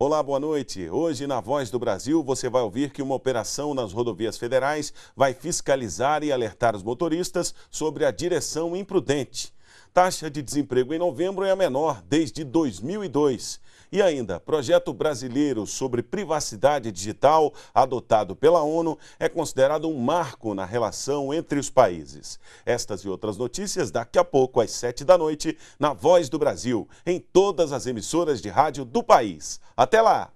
Olá, boa noite. Hoje, na Voz do Brasil, você vai ouvir que uma operação nas rodovias federais vai fiscalizar e alertar os motoristas sobre a direção imprudente. Taxa de desemprego em novembro é a menor desde 2002. E ainda, projeto brasileiro sobre privacidade digital, adotado pela ONU, é considerado um marco na relação entre os países. Estas e outras notícias daqui a pouco, às 7 da noite, na Voz do Brasil, em todas as emissoras de rádio do país. Até lá!